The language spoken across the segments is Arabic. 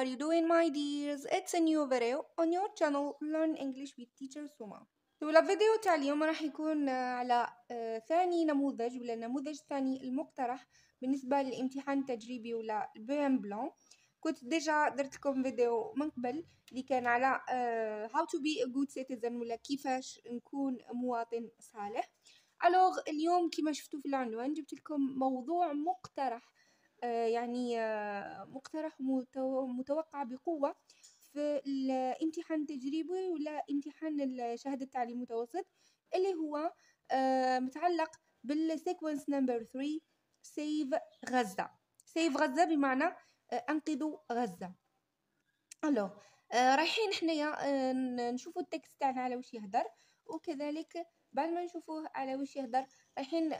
are you doing my dears? It's a new video on your channel Learn English with Teacher Suma والفيديو تاع اليوم راح يكون على آه، ثاني نموذج ولا النموذج الثاني المقترح بالنسبة للامتحان التجريبي ولا بيان بلون كنت ديجا درت لكم فيديو من قبل اللي كان على آه، how to be a good citizen ولا كيفاش نكون مواطن صالح الوغ اليوم كما شفتوا في العنوان جبت لكم موضوع مقترح آه، يعني آه، مقترح متوقع بقوة في الامتحان التجريبي ولا امتحان شهادة التعليم المتوسط اللي هو آه، متعلق بالسيكونس نمبر 3 سيف غزة سيف غزة بمعنى انقذوا غزة الو رايحين حنايا نشوفوا التكست تاعنا على وش يهدر وكذلك بعد ما نشوفوه على وش يهدر رايحين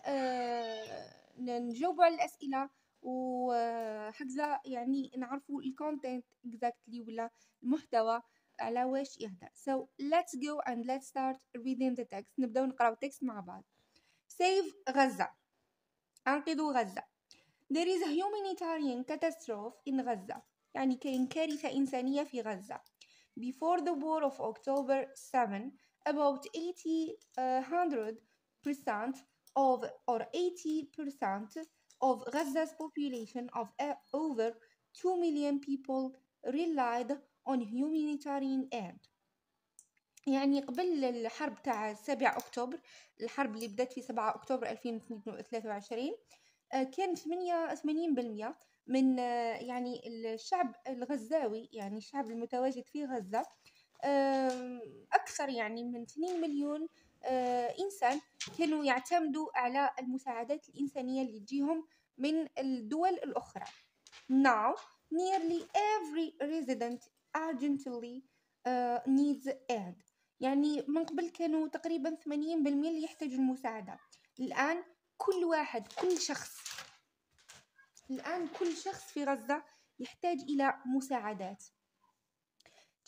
نجاوبوا على الاسئله وحكزة يعني نعرفوا الكونتنت اكزاكتلي ولا المحتوى على واش يهدر so let's go and let's start reading the text نبداو نقراو التكست مع بعض save غزة أنقذوا غزة there is a humanitarian catastrophe in غزة يعني كاين كارثة إنسانية في غزة before the war of October 7 about 80 uh, of or 80% of Gaza's population of uh, over 2 million people relied on humanitarian aid يعني قبل الحرب تاع 7 اكتوبر الحرب اللي بدات في 7 اكتوبر 2023 آه، كان 88% من آه، يعني الشعب الغزاوي يعني الشعب المتواجد في غزة أكثر يعني من 2 مليون آه، إنسان كانوا يعتمدوا على المساعدات الإنسانية اللي تجيهم من الدول الأخرى Now nearly every resident urgently uh, needs aid يعني من قبل كانوا تقريبا 80% اللي يحتاجوا المساعدة الآن كل واحد كل شخص الآن كل شخص في غزة يحتاج إلى مساعدات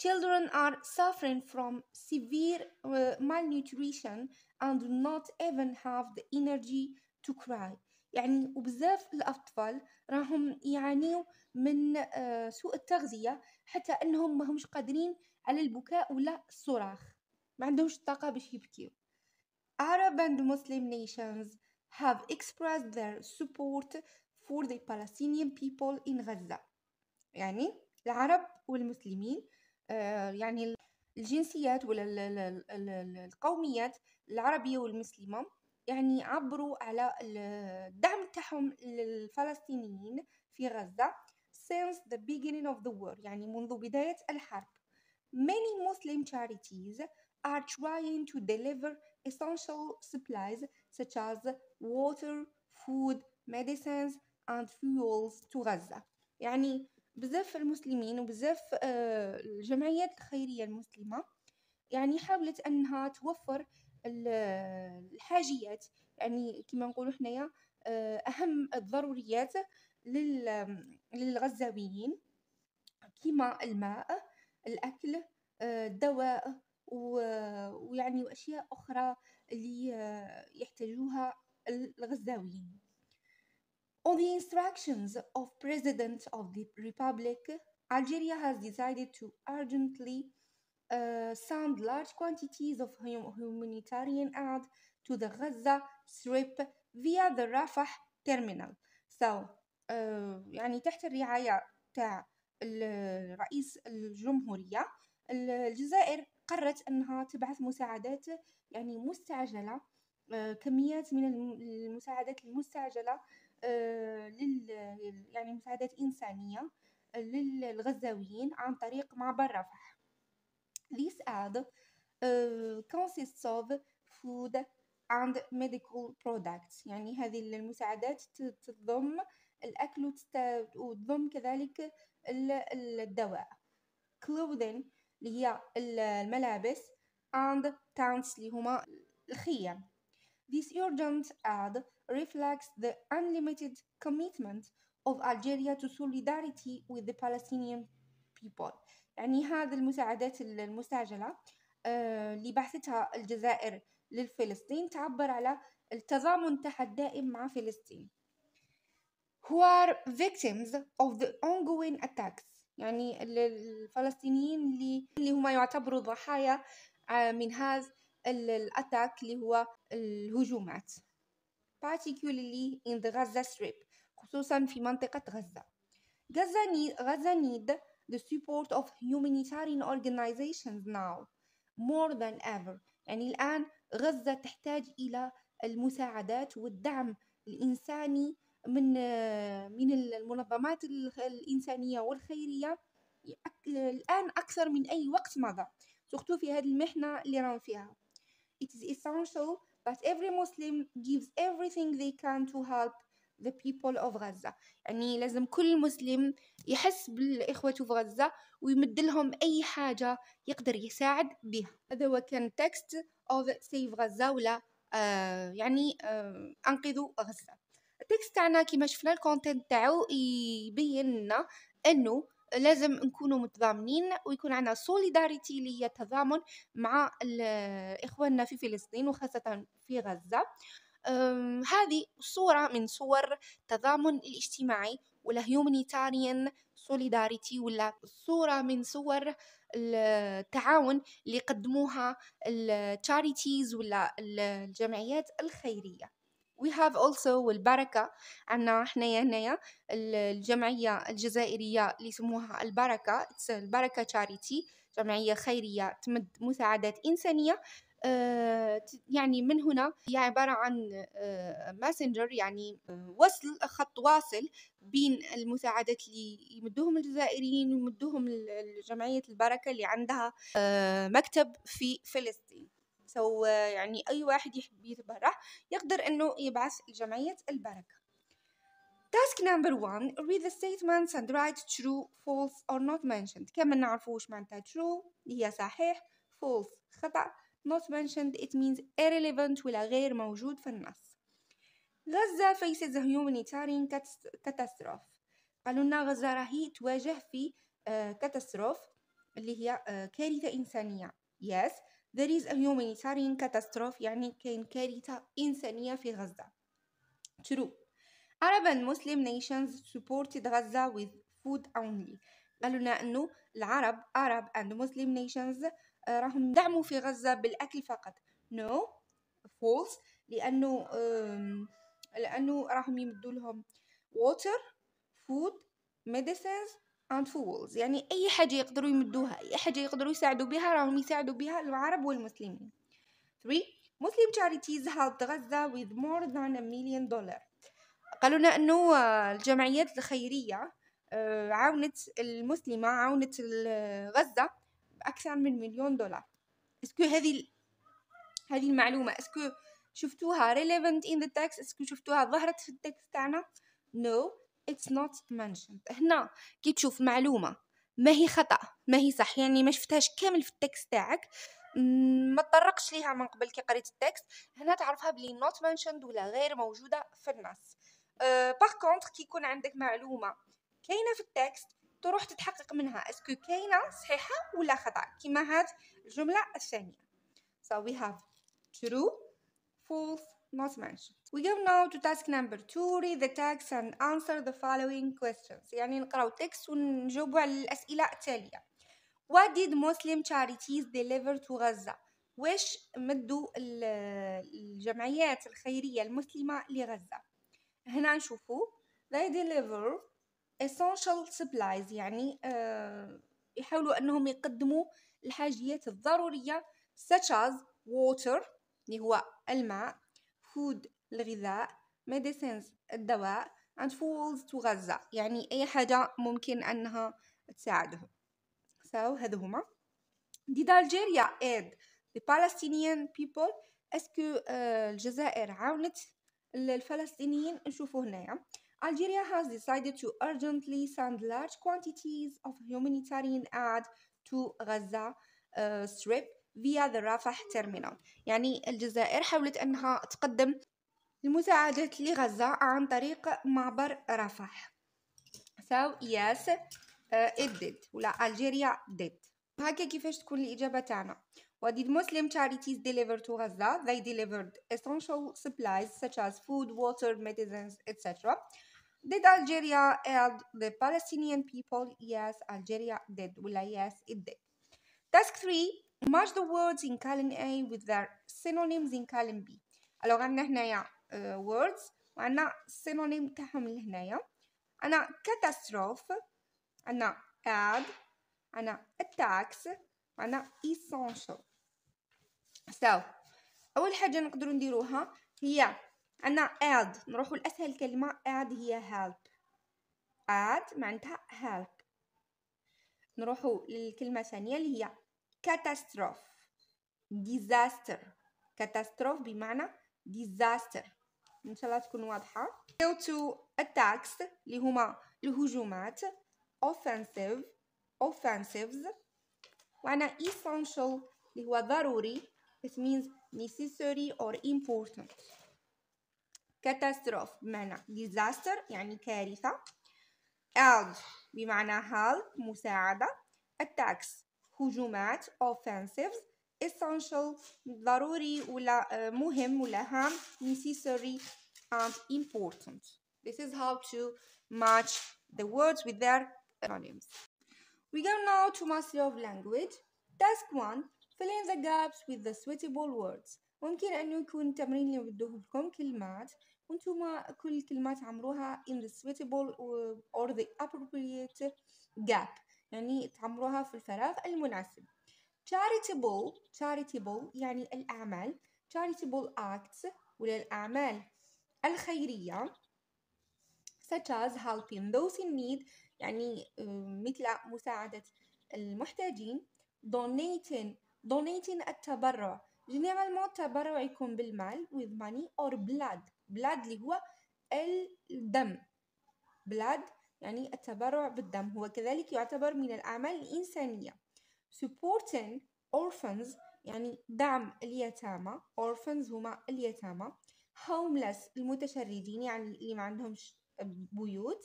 Children are suffering from severe uh, malnutrition and do not even have the energy to cry يعني وبزاف الأطفال راهم يعانيو من uh, سوء التغذية حتى أنهم ماهمش قادرين على البكاء ولا الصراخ ما عندهمش الطاقة باش يبكيو Arab and Muslim nations have expressed their support for the Palestinian people in Gaza يعني العرب والمسلمين يعني الجنسيات ولا القوميات العربية والمسلمة يعني عبروا على الدعم تاعهم للفلسطينيين في غزة since the beginning of the war يعني منذ بداية الحرب many Muslim charities are trying to deliver essential supplies such as water, food, medicines and fuels to Gaza يعني بزاف المسلمين وبزاف آه، الجمعيات الخيرية المسلمة يعني حاولت انها توفر الحاجيات يعني كما نقولوا حنايا آه، اهم الضروريات للغزاويين كما الماء الاكل آه، الدواء ويعني واشياء اخرى اللي يحتاجوها الغزاويين On the instructions of President of the Republic, Algeria has decided to urgently uh, send large quantities of hum humanitarian aid to the Gaza Strip via the Rafah terminal. So, uh, يعني تحت الرعاية تاع الرئيس الجمهورية الجزائر قررت أنها تبعث مساعدات يعني مستعجلة uh, كميات من المساعدات المستعجلة آه، لل يعني مساعدات إنسانية آه، للغزاويين عن طريق معبر رفح This ad آه، consists of food and medical products يعني هذه المساعدات تضم الأكل وتضم كذلك الدواء clothing اللي هي الملابس and tents اللي هما الخيام This urgent ad reflects the unlimited commitment of Algeria to solidarity with the Palestinian people يعني هذه المساعدات المستعجلة اللي آه، بعثتها الجزائر للفلسطين تعبر على التضامن تاعها الدائم مع فلسطين who are victims of the ongoing attacks يعني الفلسطينيين اللي اللي هما يعتبروا ضحايا آه، من هذا الاتاك اللي هو الهجومات particularly in the Gaza Strip خصوصا في منطقة غزة. Gaza need, Gaza need the support of humanitarian organizations now more than ever يعني الآن غزة تحتاج إلى المساعدات والدعم الإنساني من من المنظمات الإنسانية والخيرية الآن أكثر من أي وقت مضى سخطو في هذه المحنة اللي رام فيها It is essential but every Muslim gives everything they can to help the people of Gaza يعني لازم كل مسلم يحس بالإخوة في غزة ويمد لهم أي حاجة يقدر يساعد بها هذا هو كان تكست of save غزة ولا آه يعني آه أنقذوا غزة التكست تاعنا كيما شفنا الكونتنت تاعو يبين لنا انه لازم نكونوا متضامنين ويكون عندنا سوليداريتي اللي هي تضامن مع اخواننا في فلسطين وخاصه في غزه هذه صورة من صور التضامن الاجتماعي ولا هيومانيتاريان سوليداريتي ولا صورة من صور التعاون اللي قدموها التشاريتيز ولا الجمعيات الخيرية وي هاف اولسو والبركه عندنا حنايا هنايا الجمعيه الجزائريه اللي يسموها البركه البركه تشاريتي جمعيه خيريه تمد مساعدات انسانيه آه، يعني من هنا هي عبارة عن ماسنجر آه، يعني آه، وصل خط واصل بين المساعدات اللي يمدوهم الجزائريين ويمدوهم الجمعية البركة اللي عندها مكتب في فلسطين سو يعني أي واحد يحب يتبرع يقدر أنه يبعث لجمعية البركة Task number one read the statements and write true, false or not mentioned كما نعرفوا وش معناتها true هي صحيح false خطأ not mentioned it means irrelevant ولا غير موجود في النص غزة faces a humanitarian catastrophe قالوا لنا غزة راهي تواجه في كاتاستروف آه، اللي هي آه، كارثة إنسانية yes There is a humanitarian catastrophe يعني كان كارثة إنسانية في غزة. True. Arab and Muslim nations supported غزة with food only. قالوا لنا أنه العرب Arab and Muslim nations راهم دعموا في غزة بالأكل فقط. No. False. لأنه um, لأنه راهم يمدوا لهم water, food, medicines and tools يعني أي حاجة يقدروا يمدوها أي حاجة يقدروا يساعدوا بها راهم يساعدوا بها العرب والمسلمين 3 Muslim charities helped Gaza with more than a million dollar قالوا لنا أنه آه، الجمعيات الخيرية آه، عاونت المسلمة عاونت آه، غزة بأكثر من مليون دولار اسكو هذه هذه المعلومة اسكو شفتوها relevant in the text اسكو شفتوها ظهرت في التكست تاعنا no it's not mentioned هنا كي تشوف معلومه ما هي خطا ما هي صح يعني ما شفتهاش كامل في التكست تاعك ما تطرقش ليها من قبل كي قريت التكست هنا تعرفها بلي نوت منشند ولا غير موجوده في النص باغ أه، كونتر كي يكون عندك معلومه كاينه في التكست تروح تتحقق منها اسكو كاينه صحيحه ولا خطا كيما هاد الجمله الثانيه so we have true false not mentioned. We go now to task number two. Read the text and answer the following questions. يعني نقرأ التكست ونجاوب على الأسئلة التالية. What did Muslim charities deliver to Gaza? واش مدوا الجمعيات الخيرية المسلمة لغزة هنا نشوفوا they deliver essential supplies يعني uh, يحاولوا أنهم يقدموا الحاجيات الضرورية such as water اللي هو الماء food الغذاء medicines الدواء and fools تغذى يعني أي حاجة ممكن أنها تساعدهم so هذا هما did Algeria aid the Palestinian people اسكو uh, الجزائر عاونت الفلسطينيين نشوفوا هنايا Algeria has decided to urgently send large quantities of humanitarian aid to Gaza uh, Strip via ذا رفح تيرمينال يعني الجزائر حاولت أنها تقدم المساعدة لغزة عن طريق معبر رفح so yes it did ولا ألجيريا did هكا كيفاش تكون الإجابة تاعنا What did Muslim charities deliver to Gaza? They delivered essential supplies such as food, water, medicines, etc. Did Algeria help the Palestinian people? Yes, Algeria did. Well, yes, it did. Task 3 match the words in column A with their synonyms in column B لو عندنا هنايا uh, words وعندنا السينونيم تاعهم لهنايا عندنا catastrophe عندنا ad عندنا attacks وعندنا essential so اول حاجه نقدروا نديروها هي عندنا add نروحوا لاسهل كلمه add هي help add معناتها help نروحوا للكلمه الثانيه اللي هي catastrophe disaster catastrophe بمعنى disaster ان شاء الله تكون واضحه go to attacks اللي هما الهجومات offensive offensives وعنا essential اللي هو ضروري it means necessary or important catastrophe بمعنى disaster يعني كارثه aid بمعنى help مساعده attacks هجومات offensives essential ضروري ولا مهم ولا هام necessary and important this is how to match the words with their synonyms we go now to mastery of language task 1 fill in the gaps with the suitable words ممكن انه يكون تمرين اللي بدوه لكم كلمات وانتم كل الكلمات عمروها in the suitable or the appropriate gap يعني تعمروها في الفراغ المناسب charitable charitable يعني الأعمال charitable acts ولا الأعمال الخيرية such as helping those in need يعني آه، مثل مساعدة المحتاجين donating donating التبرع جينيرالمون التبرع يكون بالمال with money or blood blood اللي هو الدم blood يعني التبرع بالدم هو كذلك يعتبر من الأعمال الإنسانية supporting orphans يعني دعم اليتامى orphans هما اليتامى homeless المتشردين يعني اللي ما عندهمش بيوت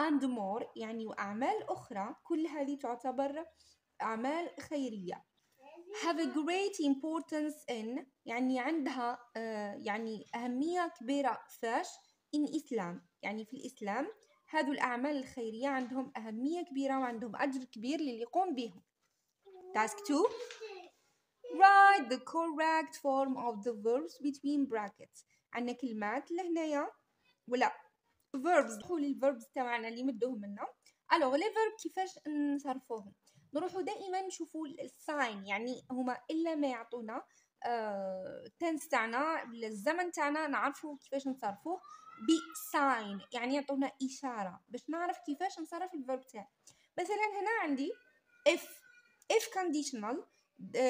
and more يعني وأعمال أخرى كل هذه تعتبر أعمال خيرية have a great importance in يعني عندها آه، يعني أهمية كبيرة فاش in Islam يعني في الإسلام هادو الأعمال الخيرية عندهم أهمية كبيرة وعندهم أجر كبير للي يقوم بهم Task 2 Write the correct form of the verbs between brackets عندنا كلمات لهنايا ولا verbs دخول الverbs تاعنا اللي مدوهم لنا الوغ لي verb كيفاش نصرفوهم نروحو دائما نشوفو الساين يعني هما الا ما يعطونا التنس آه، تاعنا ولا الزمن تاعنا نعرفو كيفاش نصرفوه بساين يعني يعطونا إشارة باش نعرف كيفاش نصرف الفيرب تاعي مثلا هنا عندي اف اف كونديشنال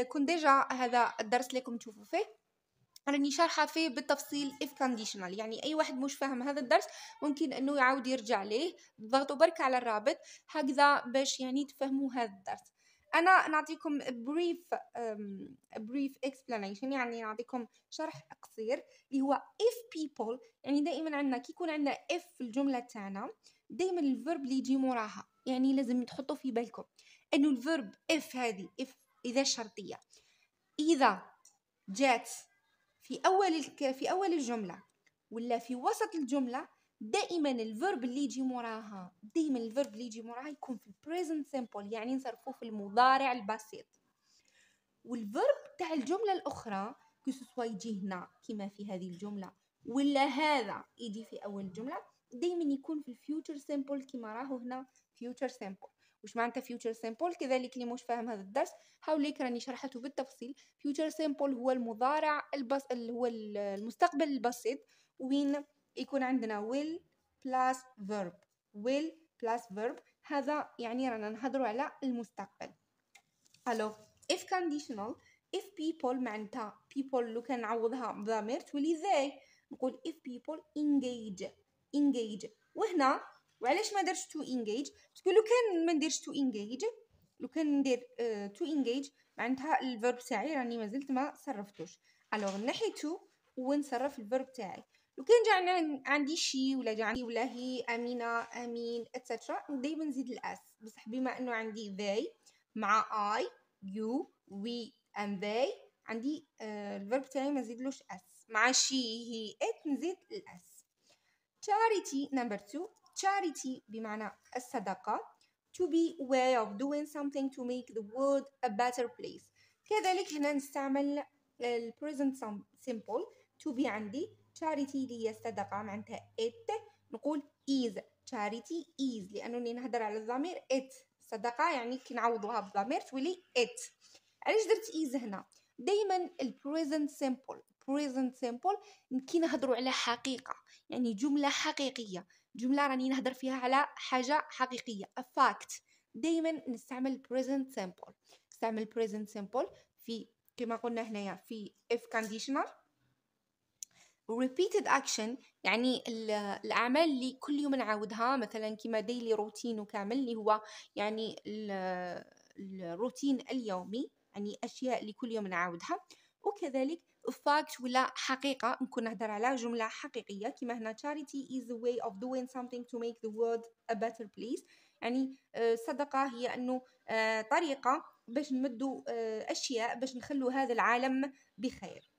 كنت ديجا هذا الدرس لكم تشوفوا فيه راني شارحه فيه بالتفصيل اف كانديشنال يعني اي واحد مش فاهم هذا الدرس ممكن انه يعاود يرجع ليه ضغطوا برك على الرابط هكذا باش يعني تفهموا هذا الدرس انا نعطيكم بريف بريف اكسبلانيشن يعني نعطيكم شرح قصير اللي هو اف بيبل يعني دائما عندنا كي يكون عندنا اف في الجمله تاعنا دائما الفيرب اللي يجي موراها يعني لازم تحطوا في بالكم انه الفيرب اف هذه اف اذا شرطيه اذا جات في اول في اول الجمله ولا في وسط الجمله دائما الفيرب اللي يجي موراها دائما الفيرب اللي يجي موراها يكون في البريزنت سيمبل يعني نصرفوه في المضارع البسيط والفيرب تاع الجمله الاخرى كو سوسوا يجي هنا كما في هذه الجمله ولا هذا يجي في اول جمله دائما يكون في الفيوتشر سيمبل كما راهو هنا فيوتشر سيمبل واش معناتها فيوتشر سيمبل كذلك اللي مش فاهم هذا الدرس حاوليك راني شرحته بالتفصيل فيوتشر سيمبل هو المضارع البس... هو المستقبل البسيط وين يكون عندنا will plus verb will plus verb هذا يعني رانا نهضروا على المستقبل الو if conditional if people معناتها people لو كان نعوضها بضمير تولي they نقول if people engage engage وهنا وعلاش ما درتش to engage تقول لو كان ما نديرش to engage لو كان ندير uh, to engage معناتها الفيرب تاعي راني مازلت ما صرفتوش الوغ نحيتو ونصرف الفيرب تاعي لو كان جا عندي شي ولا جا عندي ولا هي امينه امين اتسترا دايما نزيد الاس بصح بما انه عندي they مع I you we and they عندي آه، الفيرب تاعي ما نزيدلوش اس مع شي هي ات نزيد الاس charity number two charity بمعنى الصدقه to be way of doing something to make the world a better place كذلك هنا نستعمل البريزنت simple to be عندي charity اللي هي الصدقة معناتها ات نقول is charity is لأنني نهدر على الضمير ات صدقة يعني كي نعوضوها بضمير تولي ات علاش درت is هنا دايما البريزنت سيمبل بريزنت سيمبل كي نهضروا على حقيقة يعني جملة حقيقية جملة راني نهدر فيها على حاجة حقيقية a fact دايما نستعمل present simple نستعمل present simple في كما قلنا هنايا في if conditional repeated action يعني الأعمال اللي كل يوم نعاودها مثلا كما ديلي روتين وكامل اللي هو يعني الروتين اليومي يعني أشياء اللي كل يوم نعاودها وكذلك fact ولا حقيقة نكون نهدر على جملة حقيقية كما هنا charity is a way of doing something to make the world a better place يعني آه، صدقة هي أنه آه، طريقة باش نمدوا آه، أشياء باش نخلو هذا العالم بخير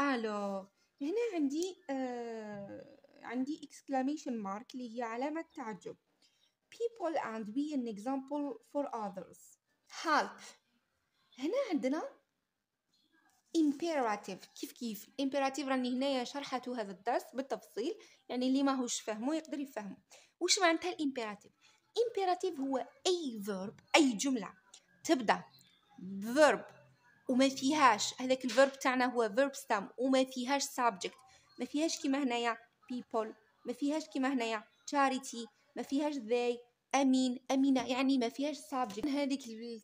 ألو هنا عندي آه عندي exclamation mark اللي هي علامة تعجب people and be an example for others help هنا عندنا imperative كيف كيف imperative راني هنايا شرحت هذا الدرس بالتفصيل يعني اللي ماهوش فاهمو يقدر يفهمو وش معناتها الامبيراتيف imperative هو أي verb أي جملة تبدأ verb وما فيهاش هذاك الفيرب تاعنا هو فيرب ستام وما فيهاش سابجكت ما فيهاش كيما هنايا بيبل ما فيهاش كيما هنايا تشاريتي ما فيهاش ذي امين امينه يعني ما فيهاش سابجكت هذيك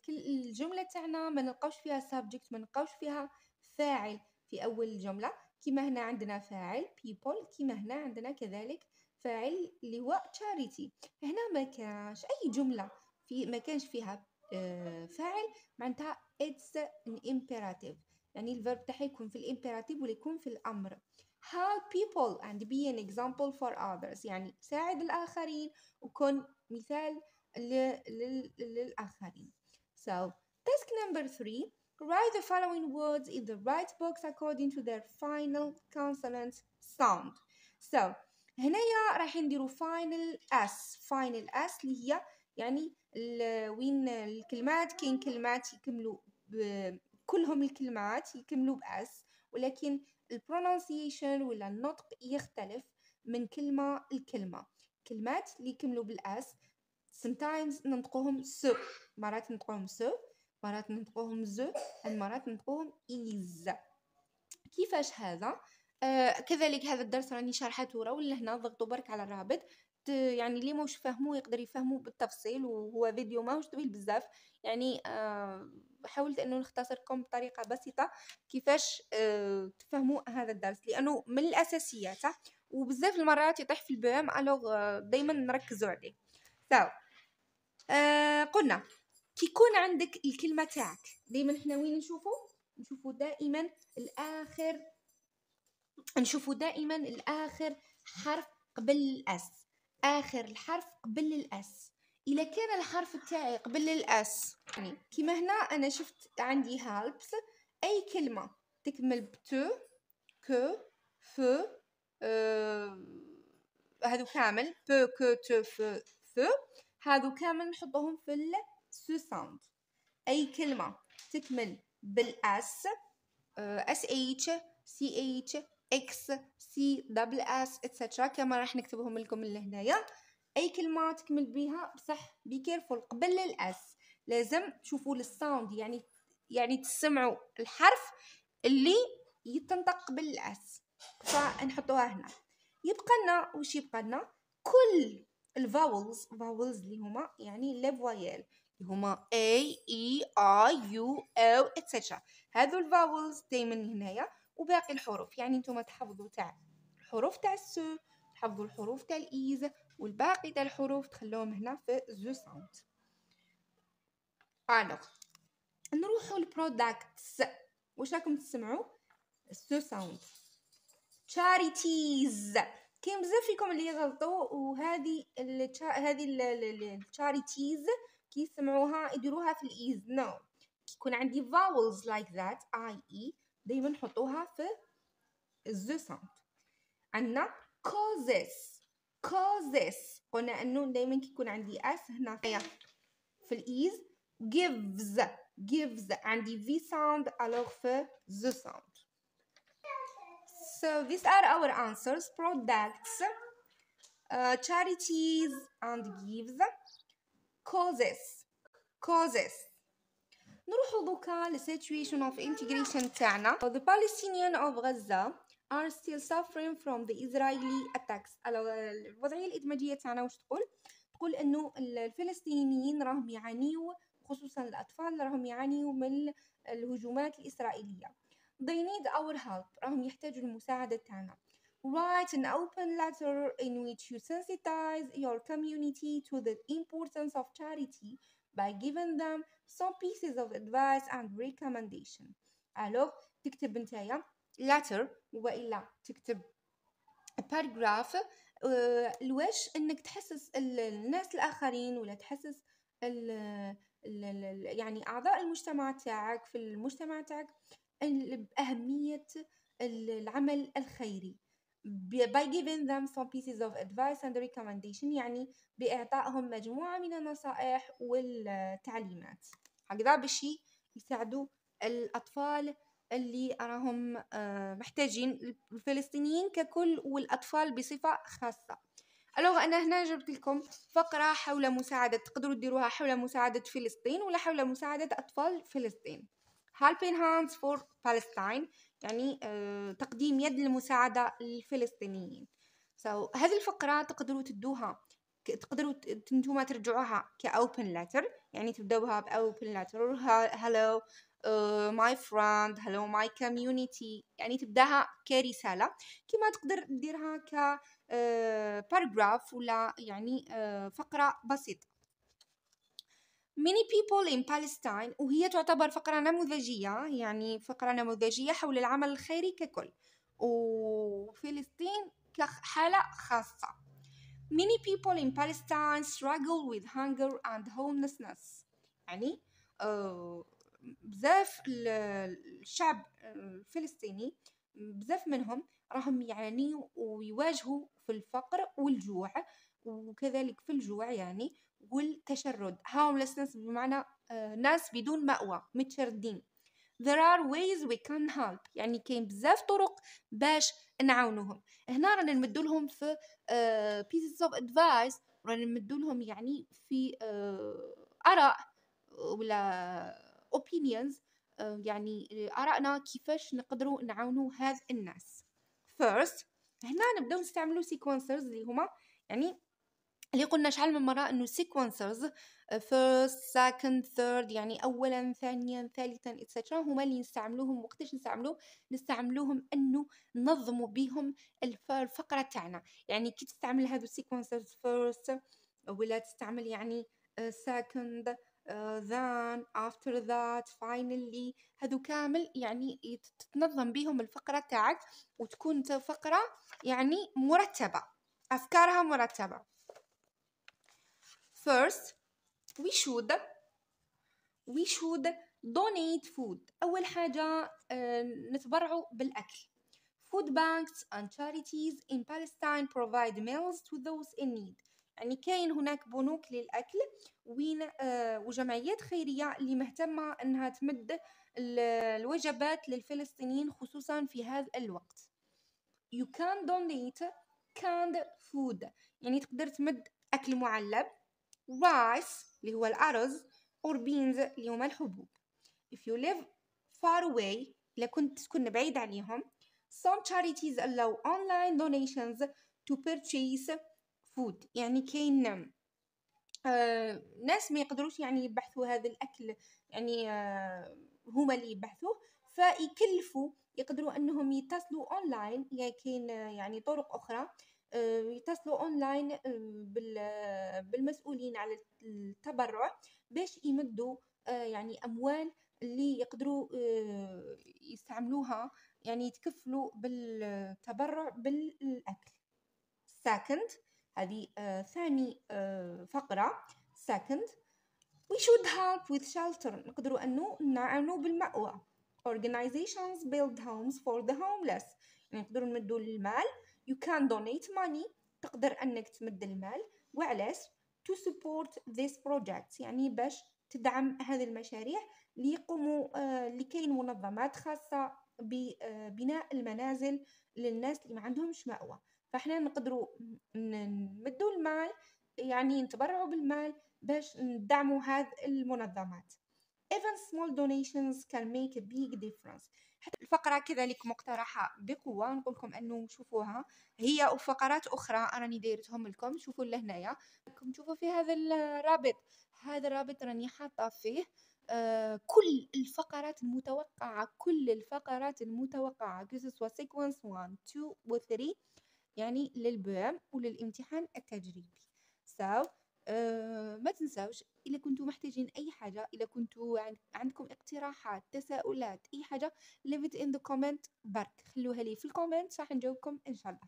الجمله تاعنا ما نلقاوش فيها سابجكت ما نلقاوش فيها فاعل في اول الجمله كيما هنا عندنا فاعل بيبل كيما هنا عندنا كذلك فاعل اللي هو تشاريتي هنا ما كانش اي جمله في ما كانش فيها فعل. معناتها it's an imperative يعني الفيرب تاعها يكون في الامبيراتيف ولا يكون في الامر help people and be an example for others يعني ساعد الآخرين وكن مثال للآخرين so task number three write the following words in the right box according to their final consonant sound so هنايا راح نديرو final s final s اللي هي يعني وين الكلمات كاين كلمات يكملوا كلهم الكلمات يكملوا باس ولكن البرونونسيشن ولا النطق يختلف من كلمه لكلمه كلمات اللي يكملوا بالاس sometimes ننطقوهم سو مرات ننطقوهم سو مرات ننطقوهم زو مرات ننطقوهم إيز كيفاش هذا آه كذلك هذا الدرس راني شرحته ولا هنا ضغطوا برك على الرابط يعني اللي موش فاهمو يقدر يفهمو بالتفصيل وهو فيديو ماهوش طويل بزاف يعني آه حاولت انه نختصركم بطريقه بسيطه كيفاش آه تفهموا هذا الدرس لانه من الاساسيات وبزاف المرات يطيح في البام الوغ آه، دائما نركزوا عليه ساو آه قلنا كيكون عندك الكلمه تاعك دائما حنا وين نشوفو نشوفو دائما الاخر نشوفو دائما الاخر حرف قبل الاس آخر الحرف قبل الأس إلا كان الحرف تاعي قبل الأس يعني كيما هنا أنا شفت عندي هالبس أي كلمة تكمل بتو كو فو أه هذو كامل بو كو تو فو فو هذو كامل نحطهم في السو ساوند أي كلمة تكمل بالأس أس اتش سي اتش اكس سي دبل اس اتسترا كما راح نكتبهم لكم لهنايا اي كلمه تكمل بها بصح بي كيرفول قبل الاس لازم تشوفوا الساوند يعني يعني تسمعوا الحرف اللي يتنطق قبل الاس فنحطوها هنا يبقى لنا واش يبقى لنا كل الفاولز فاولز اللي هما يعني لي فوايل اللي هما A E I U O etc هادو الفاولز دائما هنايا وباقي الحروف يعني نتوما تحفظوا تاع الحروف تاع السو تحفظوا الحروف تاع الايز والباقي تاع الحروف تخلوهم هنا في زو ساوند الوغ نروحوا لبرودكتس واش راكم تسمعوا السو ساوند تشاريتيز كاين بزاف فيكم اللي يغلطوا وهذه هذه التشاريتيز كيسمعوها يديروها في الايز نو no. كيكون عندي فاولز لايك ذات اي اي دايما حطوها في الزو sound عندنا causes causes قلنا انه دايما كيكون عندي اس هنا في الايز gives gives عندي في sound الوغ في زو sound so these are our answers products uh, charities and gives causes causes نروحو دوكا للسيتويشن اوف انتجريشن تاعنا ذا Palestinian اوف غزه ار ستيل سافرين فروم ذا اسرائيلي اتاكس الوضعيه الادماجيه تاعنا واش تقول تقول انه الفلسطينيين راهم يعانيو خصوصا الاطفال راهم يعانيو من الهجومات الاسرائيليه they need our help راهم يحتاجوا المساعده تاعنا write an open letter in which you sensitize your community to the importance of charity by giving them some pieces of advice and recommendation ألوغ تكتب نتايا letter وإلا تكتب paragraph آه، لواش انك تحسس الناس الاخرين ولا تحسس ال ال يعني اعضاء المجتمع تاعك في المجتمع تاعك باهميه العمل الخيري by giving them some pieces of advice and recommendation يعني بإعطائهم مجموعة من النصائح والتعليمات هكذا بشي يساعدوا الأطفال اللي راهم آه، محتاجين الفلسطينيين ككل والأطفال بصفة خاصة ألوغ أنا هنا جبت لكم فقرة حول مساعدة تقدروا ديروها حول مساعدة فلسطين ولا حول مساعدة أطفال فلسطين helping hands for Palestine يعني آه، تقديم يد المساعدة للفلسطينيين so, هذه الفقرة تقدروا تدوها تقدروا انتم ترجعوها كاوبن لاتر يعني تبداوها باوبن لاتر هلو ماي فريند هلو ماي كوميونيتي يعني تبداها كرساله كما تقدر تديرها ك uh, ولا يعني uh, فقره بسيطه many people in Palestine وهي تعتبر فقرة نموذجية يعني فقرة نموذجية حول العمل الخيري ككل وفلسطين كحالة خاصة many people in Palestine struggle with hunger and homelessness يعني آه، بزاف الشعب آه، الفلسطيني بزاف منهم راهم يعانيوا ويواجهوا في الفقر والجوع وكذلك في الجوع يعني والتشرد homelessness بمعنى آه، ناس بدون مأوى متشردين there are ways we can help يعني كاين بزاف طرق باش نعاونوهم هنا رانا نمدو لهم في آه، pieces of advice رانا نمدو لهم يعني في آه، آراء ولا opinions يعني آراءنا كيفاش نقدروا نعاونو هاد الناس first هنا نبداو نستعملو sequencers اللي هما يعني اللي قلنا شحال من مرة أنه sequences آه، first, second, third يعني أولا ثانيا ثالثا etc هما اللي نستعملوهم وقتاش نستعملوهم نستعملوهم أنه نظموا بهم الفقرة تاعنا يعني كي تستعمل هادو sequences first ولا تستعمل يعني آه، second آه، then after that finally هادو كامل يعني تتنظم بهم الفقرة تاعك وتكون فقرة يعني مرتبة أفكارها مرتبة First, we should we should donate food. أول حاجة آه، نتبرعوا بالأكل. Food banks and charities in Palestine provide meals to those in need. يعني كاين هناك بنوك للأكل وين آه، وجمعيات خيرية اللي مهتمة أنها تمد الوجبات للفلسطينيين خصوصا في هذا الوقت. You can donate canned food يعني تقدر تمد أكل معلب rice اللي هو الأرز or beans اللي هما الحبوب if you live far away إلا كنت تكون بعيد عليهم some charities allow online donations to purchase food يعني كاين آه ناس ما يقدروش يعني يبحثوا هذا الأكل يعني آه هما اللي يبحثوه فيكلفوا يقدروا أنهم يتصلوا أونلاين يعني كاين آه، يعني طرق أخرى آه، يتصلوا اونلاين آه، بالمسؤولين على التبرع باش يمدوا آه، يعني اموال اللي يقدروا يستعملوها يعني يتكفلوا بالتبرع بالاكل ساكند هذه ثاني فقره ساكند we should help with shelter نقدروا انه نعاونوا بالمأوى organizations build homes for the homeless يعني نقدروا نمدوا المال You can donate money تقدر أنك تمد المال وعلاش to support this project يعني باش تدعم هذه المشاريع ليقوموا آه لكاين منظمات خاصة ببناء آه، المنازل للناس اللي ما عندهمش مأوى فاحنا نقدروا نمدوا المال يعني نتبرعوا بالمال باش ندعموا هذه المنظمات even small donations can make a big difference حتى الفقره كذلك مقترحه بقوه نقول لكم انه شوفوها هي وفقرات اخرى راني دايرتهم لكم شوفوا لهنايا راكم تشوفوا في هذا الرابط هذا الرابط راني حاطه فيه آه كل الفقرات المتوقعه كل الفقرات المتوقعه كسوا سيكونس 1 2 و 3 يعني للبام وللامتحان التجريبي so آه، ما تنساوش إذا كنتو محتاجين اي حاجه إذا كنتو عندكم اقتراحات تساؤلات اي حاجه leave it in the comment برك خلوها لي في الكومنت راح نجاوبكم ان شاء الله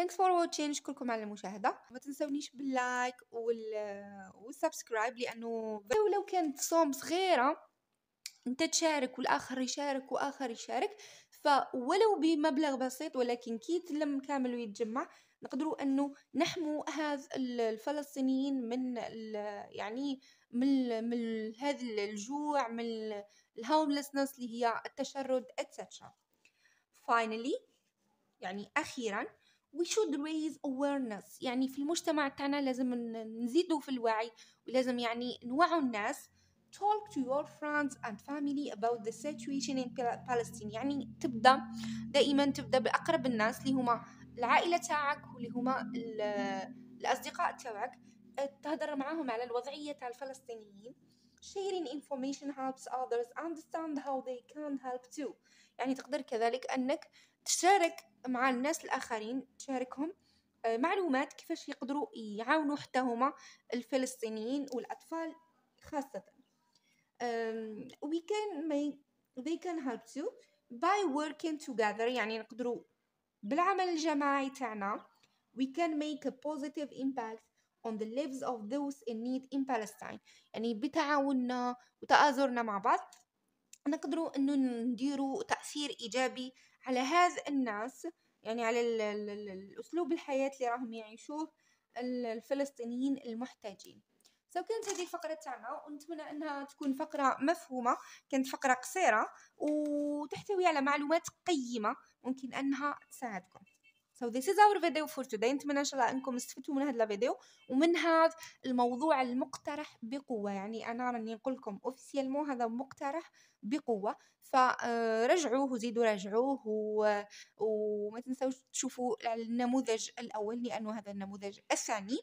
thanks for watching شكركم على المشاهده ما تنسونيش باللايك وال والسبسكرايب لانه ولو كانت صوم صغيره انت تشارك والاخر يشارك واخر يشارك فولو بمبلغ بسيط ولكن كي تلم كامل ويتجمع نقدروا انه نحموا هذا الفلسطينيين من يعني من من هذا الجوع من الهوملسنس اللي هي التشرد اتسترا فاينلي يعني اخيرا وي شود ريز اويرنس يعني في المجتمع تاعنا لازم نزيدوا في الوعي ولازم يعني نوعوا الناس talk to your friends and family about the situation in Palestine يعني تبدا دائما تبدا باقرب الناس اللي هما العائله تاعك واللي هما الاصدقاء تاعك آه، تهدر معاهم على الوضعيه تاع الفلسطينيين sharing information helps others understand how they can help too يعني تقدر كذلك انك تشارك مع الناس الاخرين تشاركهم آه، معلومات كيفاش يقدروا يعاونوا حتى هما الفلسطينيين والاطفال خاصه we can make they can help too by working together يعني نقدروا بالعمل الجماعي تاعنا we can make a positive impact on the lives of those in need in Palestine يعني بتعاوننا وتآزرنا مع بعض نقدروا انه نديروا تأثير ايجابي على هذا الناس يعني على الاسلوب الحياة اللي راهم يعيشوه الفلسطينيين المحتاجين سو كانت هذه الفقرة تاعنا ونتمنى انها تكون فقرة مفهومة كانت فقرة قصيرة وتحتوي على معلومات قيمة ممكن أنها تساعدكم So this is our video for today نتمنى إن شاء الله أنكم استفدتوا من هذا الفيديو ومن هذا الموضوع المقترح بقوة يعني أنا راني نقول لكم مو هذا مقترح بقوة فرجعوه آه، وزيدوا رجعوه و... وما تنسوش تشوفوا النموذج الأول لأنه هذا النموذج الثاني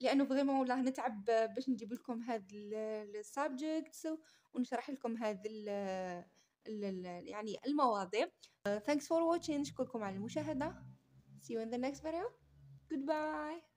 لانه ما والله نتعب باش نجيب لكم هذا السابجكت ونشرح لكم هذا يعني المواضيع thanks for watching نشكركم على المشاهدة see you in the next video goodbye